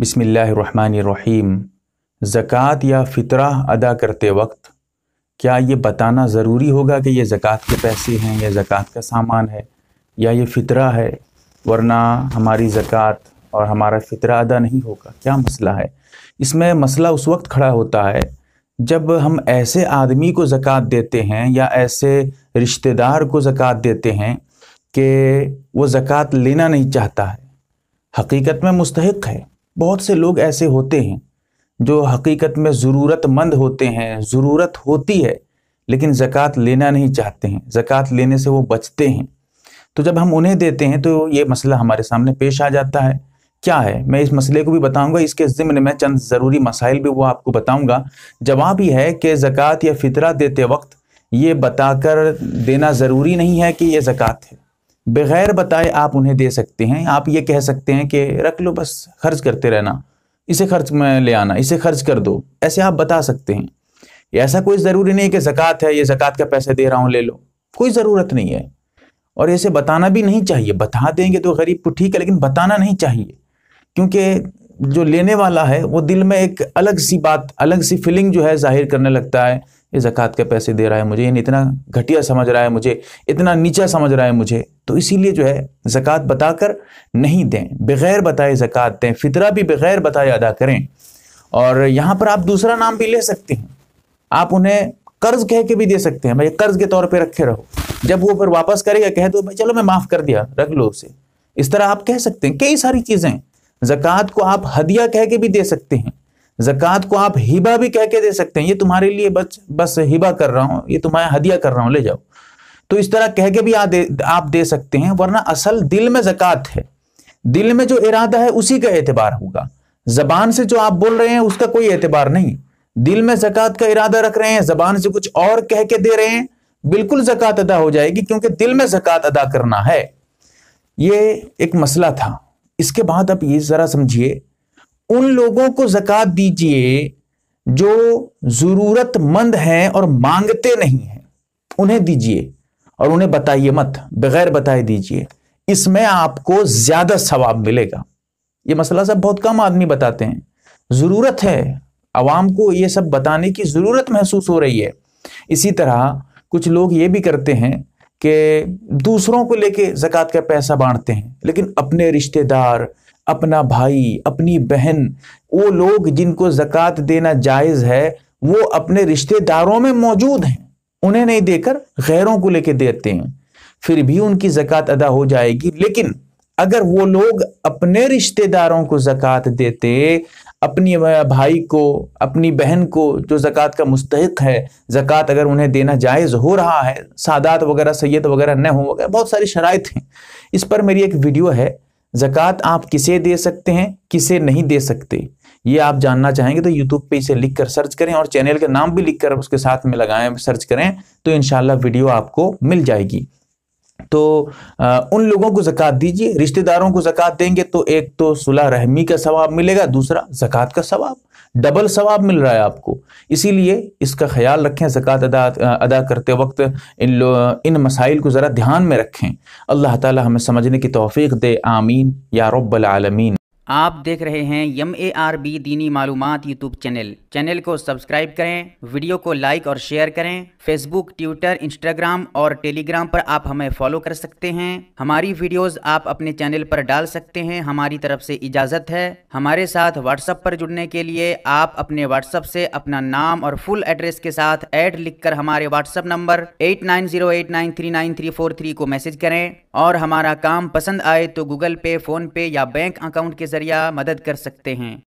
बिसमीम ज़क़़त या फितरा अदा करते वक्त क्या ये बताना ज़रूरी होगा कि ये ज़क़़त के पैसे हैं या ज़क़़त का सामान है या ये फितरा है वरना हमारी ज़क़़त और हमारा फितरा अदा नहीं होगा क्या मसला है इसमें मसला उस वक्त खड़ा होता है जब हम ऐसे आदमी को ज़क़़त देते हैं या ऐसे रिश्तेदार को ज़क़़त देते हैं कि वो ज़क़़त लेना नहीं चाहता है हकीकत में मुस्तक है बहुत से लोग ऐसे होते हैं जो हकीकत में ज़रूरतमंद होते हैं ज़रूरत होती है लेकिन ज़क़़त लेना नहीं चाहते हैं ज़क़़त लेने से वो बचते हैं तो जब हम उन्हें देते हैं तो ये मसला हमारे सामने पेश आ जाता है क्या है मैं इस मसले को भी बताऊंगा इसके ज़िम्न में चंद ज़रूरी मसाइल भी वो आपको बताऊंगा जवाब ही है कि ज़क़़त या फितरा देते वक्त ये बताकर देना ज़रूरी नहीं है कि ये ज़क़़त है बगैर बताए आप उन्हें दे सकते हैं आप ये कह सकते हैं कि रख लो बस खर्च करते रहना इसे खर्च में ले आना इसे खर्च कर दो ऐसे आप बता सकते हैं ऐसा कोई ज़रूरी नहीं कि ज़क़़त है ये ज़क़़त का पैसे दे रहा हूँ ले लो कोई ज़रूरत नहीं है और ऐसे बताना भी नहीं चाहिए बता देंगे तो गरीब को तो ठीक है लेकिन बताना नहीं चाहिए क्योंकि जो लेने वाला है वो दिल में एक अलग सी बात अलग सी फीलिंग जो है जाहिर करने लगता है ये ज़क़़त के पैसे दे रहा है मुझे यानी इतना घटिया समझ रहा है मुझे इतना नीचा समझ रहा है मुझे तो इसीलिए जो है जक़ात बताकर नहीं दें बग़ैर बताए ज़क़़त दें फितरा भी बग़ैर बताए अदा करें और यहाँ पर आप दूसरा नाम भी ले सकते हैं आप उन्हें कर्ज कह के भी दे सकते हैं भाई कर्ज के तौर पर रखे रहो जब वो फिर वापस करेगा कह दो तो, भाई चलो मैं माफ़ कर दिया रख लो उसे इस तरह आप कह सकते हैं कई सारी चीज़ें जक़ात को आप हदिया कह के भी दे सकते हैं जक़ात को आप हिबा भी कह के दे सकते हैं ये तुम्हारे लिए बस बस हिबा कर रहा हूँ ये तुम्हारा हदिया कर रहा हूँ ले जाओ तो इस तरह कह के भी आ दे, आप दे सकते हैं वरना असल दिल में जक़ात है दिल में जो इरादा है उसी का एतबार होगा जबान से जो आप बोल रहे हैं उसका कोई एतबार नहीं दिल में जक़ात का इरादा रख रहे हैं जबान से कुछ और कह के दे रहे हैं बिल्कुल जक़ात अदा हो जाएगी क्योंकि दिल में जक़ात अदा करना है ये एक मसला था इसके बाद आप ये ज़रा समझिए उन लोगों को जक़ात दीजिए जो ज़रूरतमंद हैं और मांगते नहीं हैं उन्हें दीजिए और उन्हें बताइए मत बगैर बताए दीजिए इसमें आपको ज़्यादा सवाब मिलेगा ये मसला सब बहुत कम आदमी बताते हैं ज़रूरत है आवाम को ये सब बताने की ज़रूरत महसूस हो रही है इसी तरह कुछ लोग ये भी करते हैं कि दूसरों को लेके ज़क़़त का पैसा बांटते हैं लेकिन अपने रिश्तेदार अपना भाई अपनी बहन वो लोग जिनको जक़ात देना जायज़ है वो अपने रिश्तेदारों में मौजूद हैं उन्हें नहीं देकर गैरों को लेके देते हैं फिर भी उनकी जक़ात अदा हो जाएगी लेकिन अगर वो लोग अपने रिश्तेदारों को जक़ात देते अपनी भाई को अपनी बहन को जो जक़ात का मुस्तक है ज़क़़त अगर उन्हें देना जायज़ हो रहा है सादात वगैरह सैयद वगैरह न हो वगैरह बहुत सारी शराइ हैं इस पर मेरी एक वीडियो है ज़क़़त आप किसे दे सकते हैं किसे नहीं दे सकते ये आप जानना चाहेंगे तो यूट्यूब पे इसे लिख कर सर्च करें और चैनल का नाम भी लिख कर उसके साथ में लगाएं सर्च करें तो इन वीडियो आपको मिल जाएगी तो आ, उन लोगों को जक़ात दीजिए रिश्तेदारों को जक़ात देंगे तो एक तो सुलह रहमी का सवाब मिलेगा दूसरा जक़ात का सवाब डबल सवाब मिल रहा है आपको इसीलिए इसका ख्याल रखें ज़क़़त अदा अदा करते वक्त इन इन मसाइल को ज़रा ध्यान में रखें अल्लाह ताला हमें समझने की तौफीक दे आमीन या रब्बल आलमीन आप देख रहे हैं यम ए आर बी दीनी मालूम यूट्यूब चैनल चैनल को सब्सक्राइब करें वीडियो को लाइक और शेयर करें फेसबुक ट्विटर इंस्टाग्राम और टेलीग्राम पर आप हमें फॉलो कर सकते हैं हमारी वीडियोस आप अपने चैनल पर डाल सकते हैं हमारी तरफ से इजाज़त है हमारे साथ व्हाट्सएप पर जुड़ने के लिए आप अपने व्हाट्सएप से अपना नाम और फुल एड्रेस के साथ एड लिख हमारे व्हाट्सएप नंबर एट को मैसेज करें और हमारा काम पसंद आए तो गूगल पे फ़ोनपे या बैंक अकाउंट के ज़रिए मदद कर सकते हैं